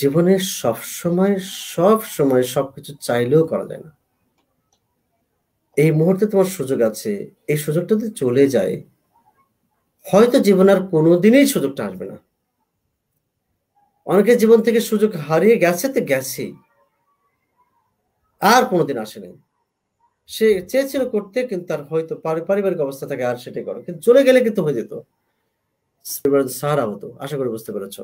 জীবনে সবসময় সব সময় সবকিছু চাইলেও করা যায় না এই মুহূর্তে তোমার সুযোগ আছে এই সুযোগটা যদি চলে যায় হয়তো জীবন আর কোনোদিনই সুযোগটা আসবে না অনেকের জীবন থেকে সুযোগ হারিয়ে গেছে তো গেছে আর কোনোদিন আসেনি সে চেয়েছিল করতে কিন্তু তার হয়তো পারিবারিক অবস্থা থাকে আর সেটাই করো কিন্তু চলে গেলে কিন্তু হয়ে যেত সারা হতো আশা করি বুঝতে পেরেছ